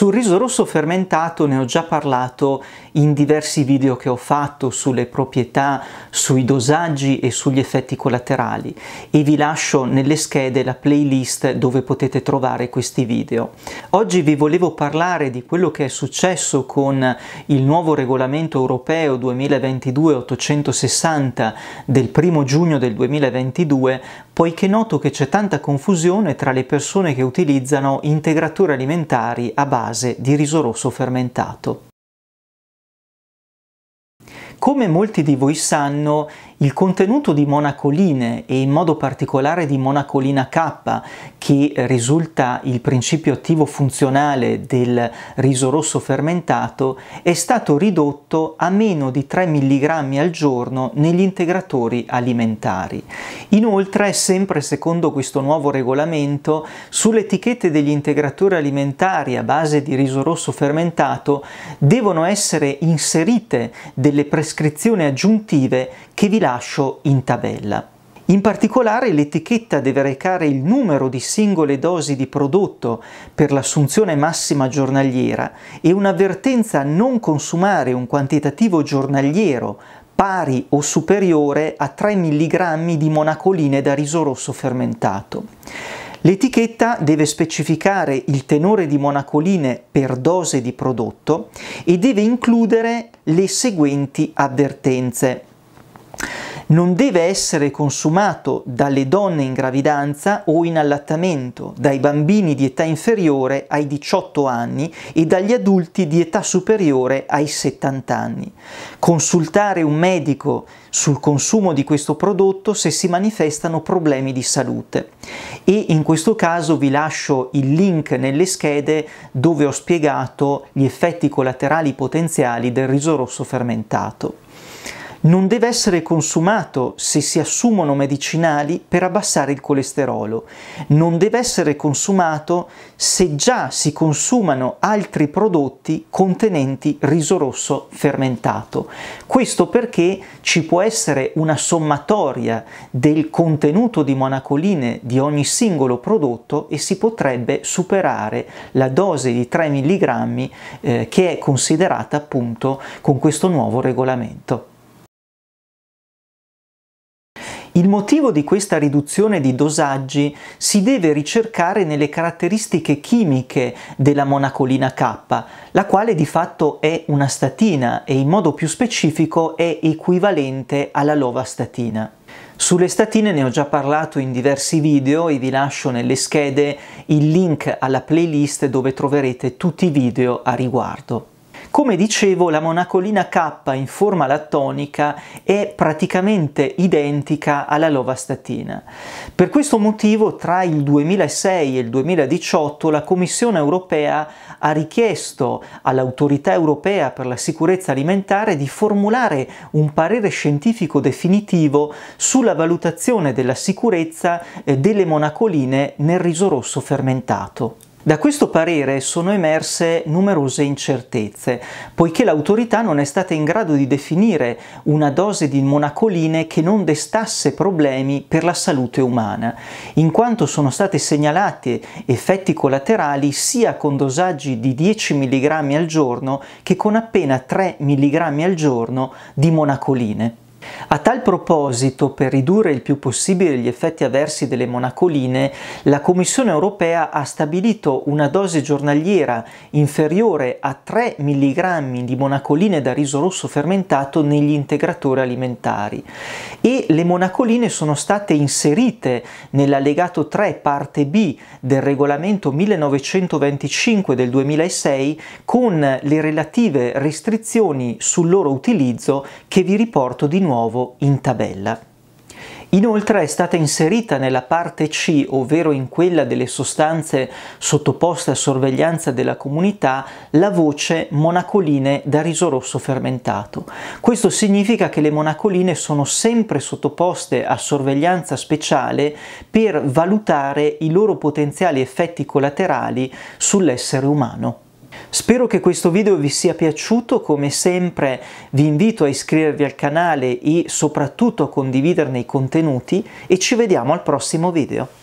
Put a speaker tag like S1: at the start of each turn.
S1: Sul riso rosso fermentato ne ho già parlato in diversi video che ho fatto sulle proprietà, sui dosaggi e sugli effetti collaterali e vi lascio nelle schede la playlist dove potete trovare questi video. Oggi vi volevo parlare di quello che è successo con il nuovo regolamento europeo 2022-860 del 1 giugno del 2022 poiché noto che c'è tanta confusione tra le persone che utilizzano integratori alimentari a base di riso rosso fermentato. Come molti di voi sanno, il contenuto di monacoline e in modo particolare di monacolina K, che risulta il principio attivo funzionale del riso rosso fermentato, è stato ridotto a meno di 3 mg al giorno negli integratori alimentari. Inoltre, sempre secondo questo nuovo regolamento, sulle etichette degli integratori alimentari a base di riso rosso fermentato devono essere inserite delle prescrizioni aggiuntive che vi lasciano rilascio in tabella. In particolare l'etichetta deve recare il numero di singole dosi di prodotto per l'assunzione massima giornaliera e un'avvertenza a non consumare un quantitativo giornaliero pari o superiore a 3 mg di monacoline da riso rosso fermentato. L'etichetta deve specificare il tenore di monacoline per dose di prodotto e deve includere le seguenti avvertenze non deve essere consumato dalle donne in gravidanza o in allattamento, dai bambini di età inferiore ai 18 anni e dagli adulti di età superiore ai 70 anni. Consultare un medico sul consumo di questo prodotto se si manifestano problemi di salute. E in questo caso vi lascio il link nelle schede dove ho spiegato gli effetti collaterali potenziali del riso rosso fermentato non deve essere consumato se si assumono medicinali per abbassare il colesterolo, non deve essere consumato se già si consumano altri prodotti contenenti riso rosso fermentato. Questo perché ci può essere una sommatoria del contenuto di monacoline di ogni singolo prodotto e si potrebbe superare la dose di 3 mg eh, che è considerata appunto con questo nuovo regolamento. Il motivo di questa riduzione di dosaggi si deve ricercare nelle caratteristiche chimiche della monacolina K, la quale di fatto è una statina e in modo più specifico è equivalente alla lovastatina. Sulle statine ne ho già parlato in diversi video e vi lascio nelle schede il link alla playlist dove troverete tutti i video a riguardo. Come dicevo, la monacolina K in forma lattonica è praticamente identica alla lovastatina. Per questo motivo, tra il 2006 e il 2018, la Commissione europea ha richiesto all'Autorità europea per la sicurezza alimentare di formulare un parere scientifico definitivo sulla valutazione della sicurezza eh, delle monacoline nel riso rosso fermentato. Da questo parere sono emerse numerose incertezze, poiché l'autorità non è stata in grado di definire una dose di monacoline che non destasse problemi per la salute umana, in quanto sono state segnalati effetti collaterali sia con dosaggi di 10 mg al giorno che con appena 3 mg al giorno di monacoline. A tal proposito, per ridurre il più possibile gli effetti avversi delle monacoline, la Commissione europea ha stabilito una dose giornaliera inferiore a 3 mg di monacoline da riso rosso fermentato negli integratori alimentari e le monacoline sono state inserite nell'allegato 3 parte B del regolamento 1925 del 2006 con le relative restrizioni sul loro utilizzo che vi riporto di nuovo nuovo in tabella. Inoltre è stata inserita nella parte C, ovvero in quella delle sostanze sottoposte a sorveglianza della comunità, la voce monacoline da riso rosso fermentato. Questo significa che le monacoline sono sempre sottoposte a sorveglianza speciale per valutare i loro potenziali effetti collaterali sull'essere umano. Spero che questo video vi sia piaciuto, come sempre vi invito a iscrivervi al canale e soprattutto a condividerne i contenuti e ci vediamo al prossimo video.